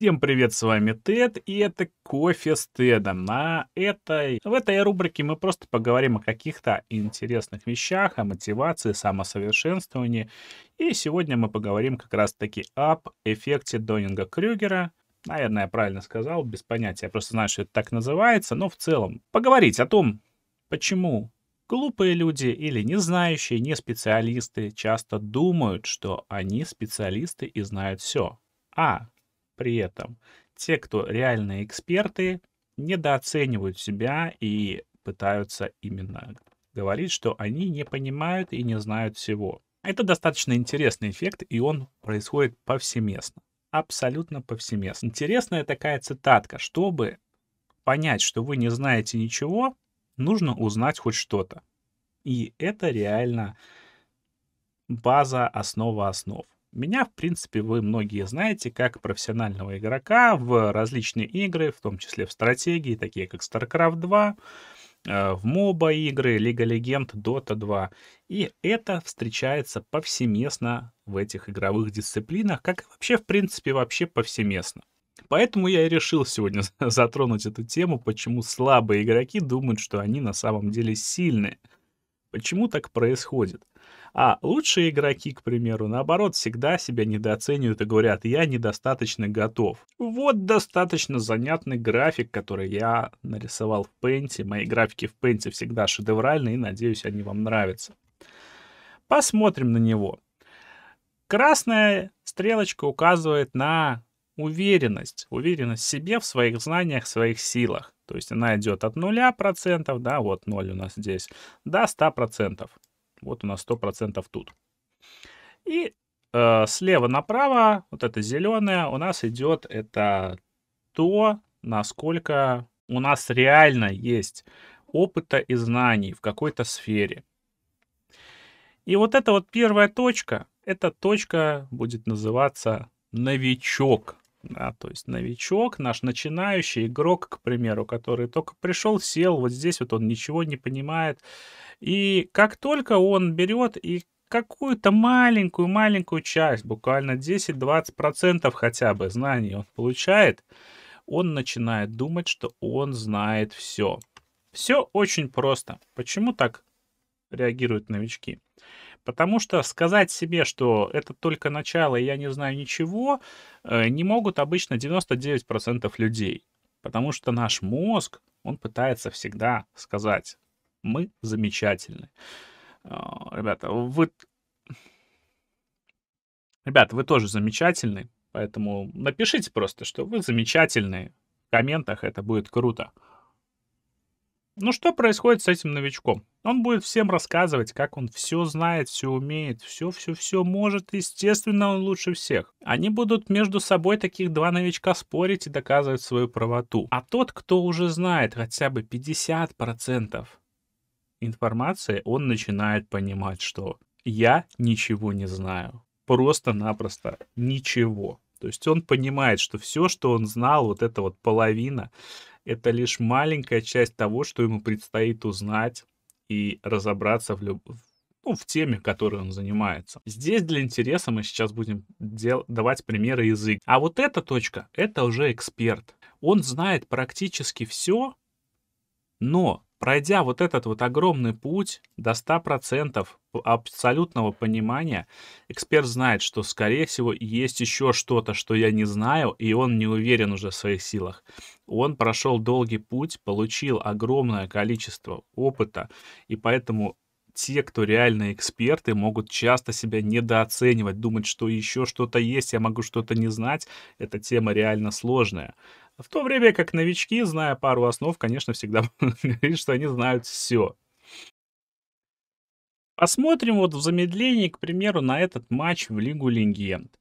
Всем привет, с вами Тед, и это кофе с Тедом. На этой, в этой рубрике мы просто поговорим о каких-то интересных вещах, о мотивации, самосовершенствовании. И сегодня мы поговорим как раз-таки об эффекте Донинга-Крюгера. Наверное, я правильно сказал, без понятия. Я просто знаю, что это так называется, но в целом поговорить о том, почему Глупые люди или не знающие, не специалисты часто думают, что они специалисты и знают все. А при этом те, кто реальные эксперты, недооценивают себя и пытаются именно говорить, что они не понимают и не знают всего. Это достаточно интересный эффект, и он происходит повсеместно. Абсолютно повсеместно. Интересная такая цитатка. Чтобы понять, что вы не знаете ничего, нужно узнать хоть что-то. И это реально база, основа основ. Меня, в принципе, вы многие знаете как профессионального игрока в различные игры, в том числе в стратегии, такие как StarCraft 2, э, в моба игры, Лига Легенд, Dota 2. И это встречается повсеместно в этих игровых дисциплинах, как вообще, в принципе, вообще повсеместно. Поэтому я и решил сегодня затронуть эту тему, почему слабые игроки думают, что они на самом деле сильные. Почему так происходит? А лучшие игроки, к примеру, наоборот, всегда себя недооценивают и говорят, я недостаточно готов. Вот достаточно занятный график, который я нарисовал в Paint. Мои графики в Paint всегда шедевральны, и надеюсь, они вам нравятся. Посмотрим на него. Красная стрелочка указывает на уверенность, уверенность в себе, в своих знаниях, в своих силах. То есть она идет от 0%, да, вот 0 у нас здесь, до 100%. Вот у нас 100% тут. И э, слева направо, вот это зеленое, у нас идет это то, насколько у нас реально есть опыта и знаний в какой-то сфере. И вот эта вот первая точка, эта точка будет называться новичок. Да, то есть новичок, наш начинающий игрок, к примеру, который только пришел, сел, вот здесь вот он ничего не понимает. И как только он берет и какую-то маленькую-маленькую часть, буквально 10-20% хотя бы знаний он получает, он начинает думать, что он знает все. Все очень просто. Почему так реагируют новички? Потому что сказать себе, что это только начало, и я не знаю ничего, э, не могут обычно 99% людей. Потому что наш мозг, он пытается всегда сказать, мы замечательны. А, ребята, вы... Ребята, вы тоже замечательны, поэтому напишите просто, что вы замечательные. В комментах это будет круто. Но «Ну, что происходит с этим новичком? Он будет всем рассказывать, как он все знает, все умеет, все-все-все может, естественно, он лучше всех. Они будут между собой таких два новичка спорить и доказывать свою правоту. А тот, кто уже знает хотя бы 50% информации, он начинает понимать, что я ничего не знаю. Просто-напросто ничего. То есть он понимает, что все, что он знал, вот эта вот половина, это лишь маленькая часть того, что ему предстоит узнать и разобраться в, люб... ну, в теме, которой он занимается. Здесь для интереса мы сейчас будем дел... давать примеры язык. А вот эта точка, это уже эксперт. Он знает практически все, но Пройдя вот этот вот огромный путь до 100% абсолютного понимания, эксперт знает, что, скорее всего, есть еще что-то, что я не знаю, и он не уверен уже в своих силах. Он прошел долгий путь, получил огромное количество опыта, и поэтому те, кто реально эксперты, могут часто себя недооценивать, думать, что еще что-то есть, я могу что-то не знать. Эта тема реально сложная. В то время как новички, зная пару основ, конечно, всегда говорят, что они знают все. Посмотрим вот в замедлении, к примеру, на этот матч в Лигу Легенд.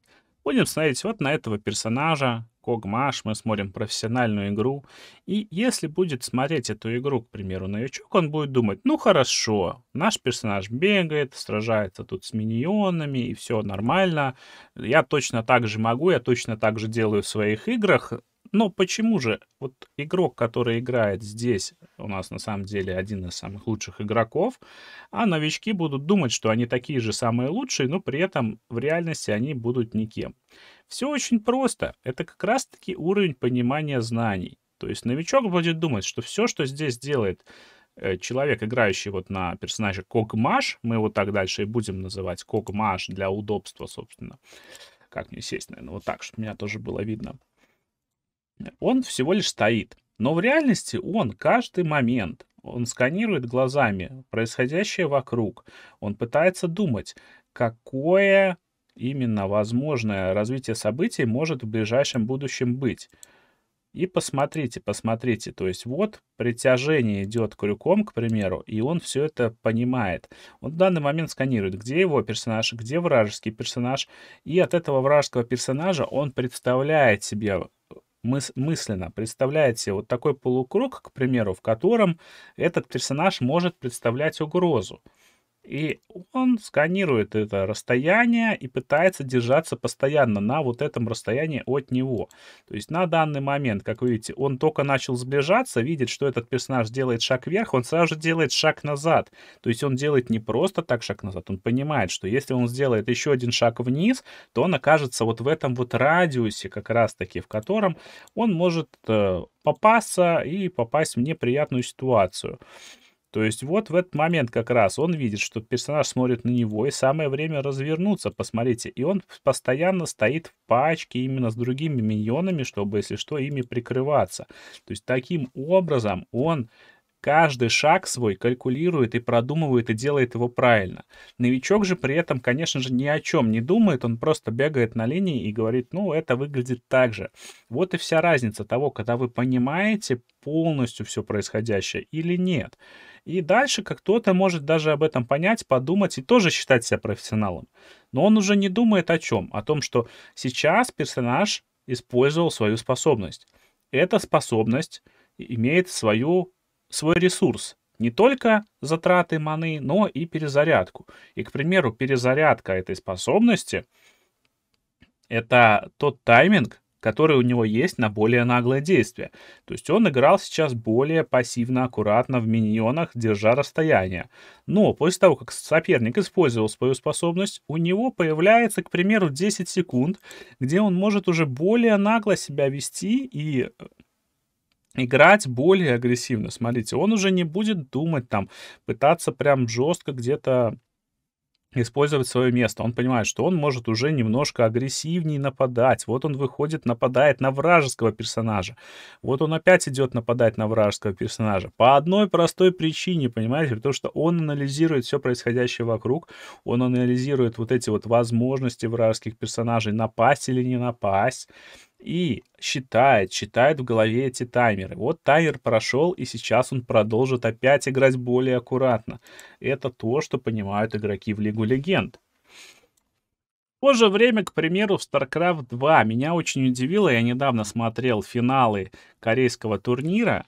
Будем смотреть вот на этого персонажа, Когмаш, мы смотрим профессиональную игру. И если будет смотреть эту игру, к примеру, новичок, он будет думать, ну хорошо, наш персонаж бегает, сражается тут с миньонами, и все нормально. Я точно так же могу, я точно так же делаю в своих играх. Но почему же вот игрок, который играет здесь, у нас на самом деле один из самых лучших игроков, а новички будут думать, что они такие же самые лучшие, но при этом в реальности они будут никем. Все очень просто. Это как раз-таки уровень понимания знаний. То есть новичок будет думать, что все, что здесь делает э, человек, играющий вот на персонаже Когмаш, мы его так дальше и будем называть Когмаш для удобства, собственно. Как мне сесть, наверное, вот так, чтобы меня тоже было видно. Он всего лишь стоит. Но в реальности он каждый момент, он сканирует глазами происходящее вокруг. Он пытается думать, какое именно возможное развитие событий может в ближайшем будущем быть. И посмотрите, посмотрите, то есть вот притяжение идет крюком, к примеру, и он все это понимает. Он в данный момент сканирует, где его персонаж, где вражеский персонаж, и от этого вражеского персонажа он представляет себе э, мыс мысленно, представляет себе вот такой полукруг, к примеру, в котором этот персонаж может представлять угрозу. И он сканирует это расстояние и пытается держаться постоянно на вот этом расстоянии от него. То есть на данный момент, как вы видите, он только начал сближаться, видит, что этот персонаж делает шаг вверх, он сразу же делает шаг назад. То есть он делает не просто так шаг назад, он понимает, что если он сделает еще один шаг вниз, то он окажется вот в этом вот радиусе как раз-таки, в котором он может э, попасться и попасть в неприятную ситуацию. То есть вот в этот момент как раз он видит, что персонаж смотрит на него, и самое время развернуться, посмотрите. И он постоянно стоит в пачке именно с другими миньонами, чтобы, если что, ими прикрываться. То есть таким образом он каждый шаг свой калькулирует и продумывает и делает его правильно. Новичок же при этом, конечно же, ни о чем не думает, он просто бегает на линии и говорит, ну, это выглядит так же. Вот и вся разница того, когда вы понимаете полностью все происходящее или нет. И дальше как кто-то может даже об этом понять, подумать и тоже считать себя профессионалом. Но он уже не думает о чем? О том, что сейчас персонаж использовал свою способность. Эта способность имеет свою свой ресурс, не только затраты маны, но и перезарядку. И, к примеру, перезарядка этой способности — это тот тайминг, который у него есть на более наглое действие. То есть он играл сейчас более пассивно, аккуратно в миньонах, держа расстояние. Но после того, как соперник использовал свою способность, у него появляется, к примеру, 10 секунд, где он может уже более нагло себя вести и э, играть более агрессивно. Смотрите, он уже не будет думать там, пытаться прям жестко где-то использовать свое место. Он понимает, что он может уже немножко агрессивнее нападать. Вот он выходит, нападает на вражеского персонажа. Вот он опять идет нападать на вражеского персонажа. По одной простой причине, понимаете, потому что он анализирует все происходящее вокруг, он анализирует вот эти вот возможности вражеских персонажей напасть или не напасть и считает, считает в голове эти таймеры. Вот таймер прошел, и сейчас он продолжит опять играть более аккуратно. Это то, что понимают игроки в Лигу Легенд. В то же время, к примеру, в StarCraft 2 меня очень удивило, я недавно смотрел финалы корейского турнира,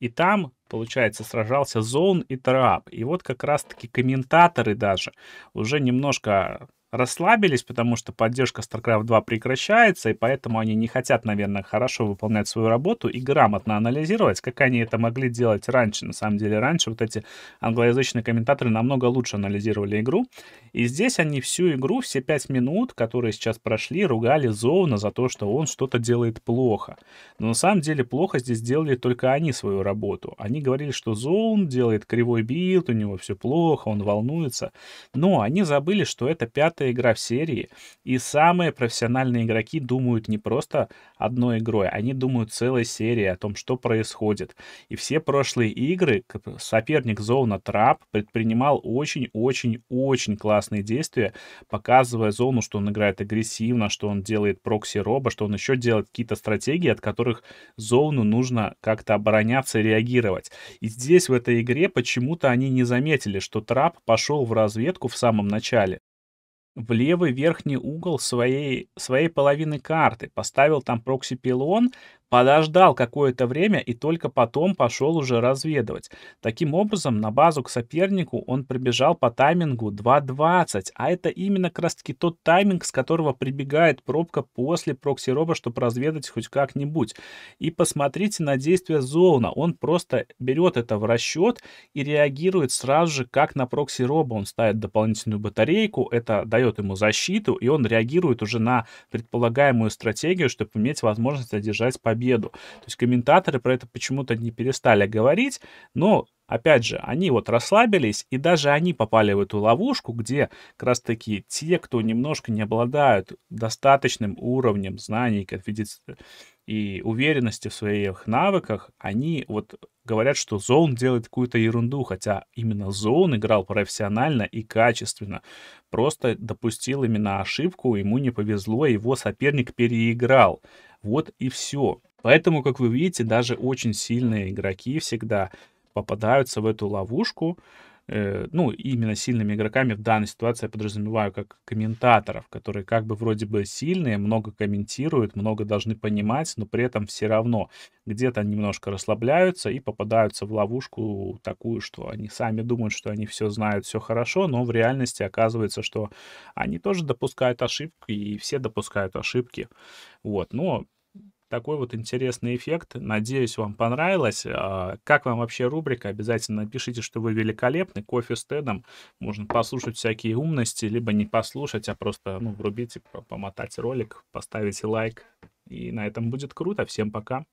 и там, получается, сражался Зон и Трап. И вот как раз-таки комментаторы даже уже немножко расслабились, потому что поддержка StarCraft 2 прекращается, и поэтому они не хотят, наверное, хорошо выполнять свою работу и грамотно анализировать, как они это могли делать раньше. На самом деле, раньше вот эти англоязычные комментаторы намного лучше анализировали игру. И здесь они всю игру, все пять минут, которые сейчас прошли, ругали Зоуна за то, что он что-то делает плохо. Но на самом деле плохо здесь делали только они свою работу. Они говорили, что Зоун делает кривой билд, у него все плохо, он волнуется. Но они забыли, что это пятый пятая игра в серии, и самые профессиональные игроки думают не просто одной игрой, они думают целой серией о том, что происходит. И все прошлые игры соперник Зоуна Трап предпринимал очень-очень-очень классные действия, показывая Зону, что он играет агрессивно, что он делает прокси-роба, что он еще делает какие-то стратегии, от которых Зоуну нужно как-то обороняться и реагировать. И здесь, в этой игре, почему-то они не заметили, что Трап пошел в разведку в самом начале в левый верхний угол своей, своей половины карты, поставил там прокси-пилон, Подождал какое-то время и только потом пошел уже разведывать. Таким образом, на базу к сопернику он прибежал по таймингу 2.20, а это именно как раз таки тот тайминг, с которого прибегает пробка после прокси-роба, чтобы разведать хоть как-нибудь. И посмотрите на действия Зоуна. Он просто берет это в расчет и реагирует сразу же, как на прокси-роба. Он ставит дополнительную батарейку, это дает ему защиту, и он реагирует уже на предполагаемую стратегию, чтобы иметь возможность одержать победу победу. То есть комментаторы про это почему-то не перестали говорить, но Опять же, они вот расслабились, и даже они попали в эту ловушку, где как раз-таки те, кто немножко не обладают достаточным уровнем знаний и уверенности в своих навыках, они вот говорят, что Зоун делает какую-то ерунду, хотя именно Зоун играл профессионально и качественно. Просто допустил именно ошибку, ему не повезло, его соперник переиграл. Вот и все. Поэтому, как вы видите, даже очень сильные игроки всегда попадаются в эту ловушку. Э, ну, именно сильными игроками в данной ситуации я подразумеваю как комментаторов, которые как бы вроде бы сильные, много комментируют, много должны понимать, но при этом все равно где-то немножко расслабляются и попадаются в ловушку такую, что они сами думают, что они все знают, все хорошо, но в реальности оказывается, что они тоже допускают ошибки, и все допускают ошибки. Вот, но такой вот интересный эффект. Надеюсь, вам понравилось. А, как вам вообще рубрика? Обязательно напишите, что вы великолепны. Кофе с Тедом. Можно послушать всякие умности, либо не послушать, а просто ну, врубите, помотать ролик, поставите лайк. И на этом будет круто. Всем пока.